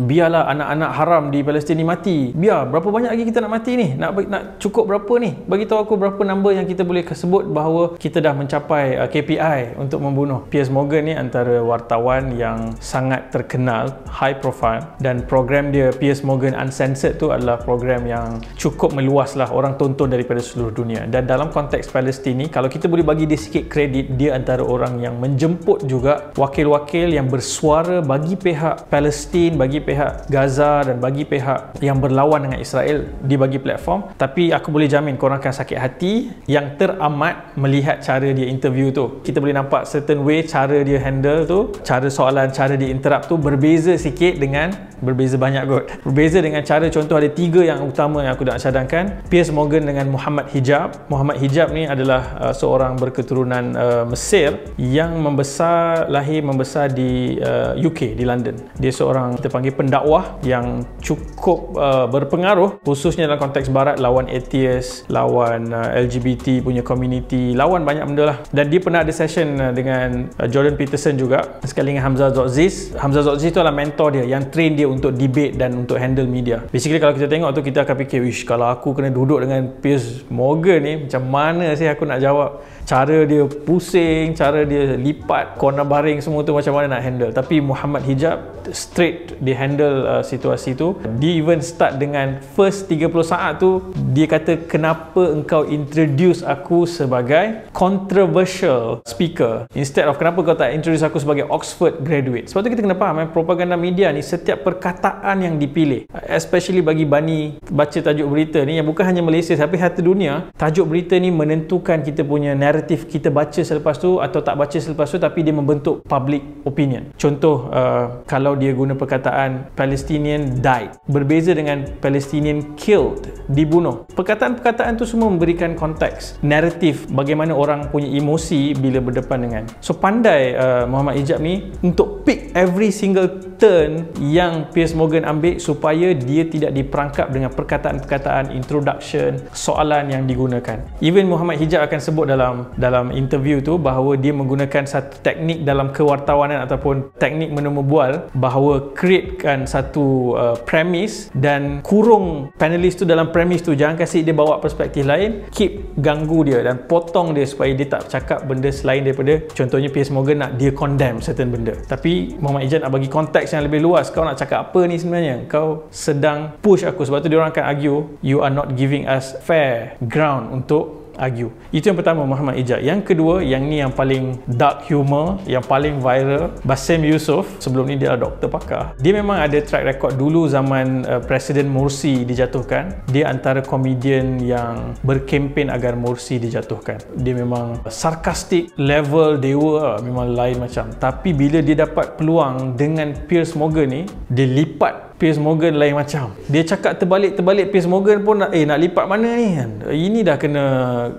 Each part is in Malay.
biarlah anak-anak haram di Palestin ni mati biar berapa banyak lagi kita nak mati ni nak nak cukup berapa ni bagi tahu aku berapa number yang kita boleh sebut bahawa kita dah mencapai uh, KPI untuk membunuh Piers Morgan ni antara wartawan yang sangat terkenal high profile dan program dia Piers Morgan Uncensored tu adalah program yang cukup meluas lah orang tonton daripada seluruh dunia dan dalam konteks Palestin ni kalau kita boleh bagi dia sikit kredit dia antara orang yang menjemput juga wakil-wakil yang bersuara bagi pihak Palestin bagi pihak pihak Gaza dan bagi pihak yang berlawan dengan Israel dibagi platform tapi aku boleh jamin korang akan sakit hati yang teramat melihat cara dia interview tu kita boleh nampak certain way cara dia handle tu cara soalan cara dia interrupt tu berbeza sikit dengan berbeza banyak kot berbeza dengan cara contoh ada tiga yang utama yang aku nak cadangkan Piers Morgan dengan Muhammad Hijab Muhammad Hijab ni adalah uh, seorang berketurunan uh, Mesir yang membesar lahir membesar di uh, UK di London dia seorang kita panggil pendakwah yang cukup uh, berpengaruh khususnya dalam konteks barat lawan atheist lawan uh, LGBT punya community lawan banyak benda lah dan dia pernah ada session uh, dengan uh, Jordan Peterson juga sekali dengan Hamzah Zotziz Hamzah Zotziz tu adalah mentor dia yang train dia untuk debate dan untuk handle media. Basically kalau kita tengok tu kita akan fikir, kalau aku kena duduk dengan Piers Morgan ni, macam mana sih aku nak jawab?" cara dia pusing, cara dia lipat corner baring semua tu macam mana nak handle. Tapi Muhammad Hijab straight dia handle uh, situasi tu. Dia even start dengan first 30 saat tu dia kata kenapa engkau introduce aku sebagai controversial speaker instead of kenapa kau tak introduce aku sebagai Oxford graduate. Sebab tu kita kena faham eh, propaganda media ni setiap perkataan yang dipilih especially bagi Bani baca tajuk berita ni yang bukan hanya Malaysia tapi satu dunia tajuk berita ni menentukan kita punya narrative alternatif kita baca selepas tu atau tak baca selepas tu tapi dia membentuk public opinion. Contoh uh, kalau dia guna perkataan Palestinian died berbeza dengan Palestinian killed dibunuh. Perkataan-perkataan tu semua memberikan konteks naratif bagaimana orang punya emosi bila berdepan dengan. So pandai uh, Muhammad Ijab ni untuk pick every single turn yang Piers Morgan ambil supaya dia tidak diperangkap dengan perkataan-perkataan introduction soalan yang digunakan even Muhammad Hijab akan sebut dalam dalam interview tu bahawa dia menggunakan satu teknik dalam kewartawanan ataupun teknik menemubual bahawa createkan satu uh, premise dan kurung panelis tu dalam premis tu jangan kasih dia bawa perspektif lain keep ganggu dia dan potong dia supaya dia tak cakap benda selain daripada contohnya Piers Morgan nak dia condemn certain benda tapi Muhammad Ijan nak bagi konteks konteks yang lebih luas kau nak cakap apa ni sebenarnya kau sedang push aku sebab tu diorang akan argue you are not giving us fair ground untuk argue. Itu yang pertama Muhammad Ijaz. Yang kedua, yang ni yang paling dark humor, yang paling viral, Basim Yusof. Sebelum ni dia adalah doktor pakar. Dia memang ada track record dulu zaman uh, Presiden Morsi dijatuhkan. Dia antara komedian yang berkempen agar Morsi dijatuhkan. Dia memang sarkastik level dewa lah. memang lain macam. Tapi bila dia dapat peluang dengan Piers Morgan ni, dia lipat Piers Morgan lain macam dia cakap terbalik-terbalik Piers Morgan pun eh nak lipat mana ni kan ini dah kena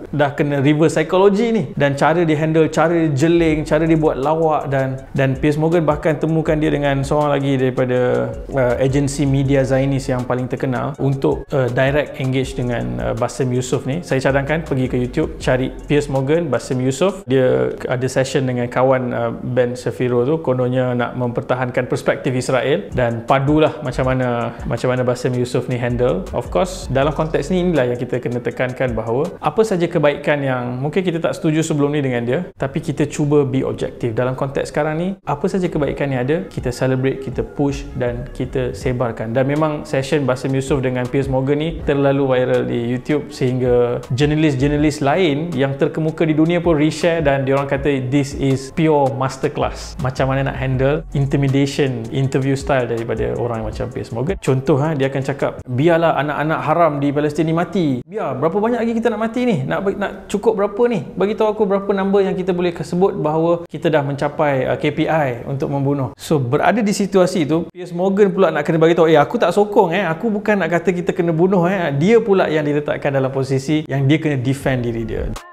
dah kena reverse psychology ni dan cara dia handle cara dia jeling cara dia buat lawak dan dan Piers Morgan bahkan temukan dia dengan seorang lagi daripada uh, agensi media Zainis yang paling terkenal untuk uh, direct engage dengan uh, Basim Yusof ni saya cadangkan pergi ke YouTube cari Piers Morgan Basim Yusof dia ada session dengan kawan uh, Ben Shafiro tu kononnya nak mempertahankan perspektif Israel dan padulah macam macam mana macam mana Basim Yusof ni handle of course dalam konteks ni inilah yang kita kena tekankan bahawa apa saja kebaikan yang mungkin kita tak setuju sebelum ni dengan dia tapi kita cuba be objektif dalam konteks sekarang ni apa saja kebaikan yang ada kita celebrate kita push dan kita sebarkan dan memang session Basim Yusof dengan Piers Morgan ni terlalu viral di YouTube sehingga jurnalis-jurnalis lain yang terkemuka di dunia pun reshare dan diorang kata this is pure masterclass macam mana nak handle intimidation interview style daripada orang yang macam macam Piers Morgan contoh ha dia akan cakap biarlah anak-anak haram di Palestin ni mati biar berapa banyak lagi kita nak mati ni nak nak cukup berapa ni bagi tahu aku berapa number yang kita boleh sebut bahawa kita dah mencapai uh, KPI untuk membunuh so berada di situasi tu Piers Morgan pula nak kena bagi tahu eh aku tak sokong eh aku bukan nak kata kita kena bunuh eh dia pula yang diletakkan dalam posisi yang dia kena defend diri dia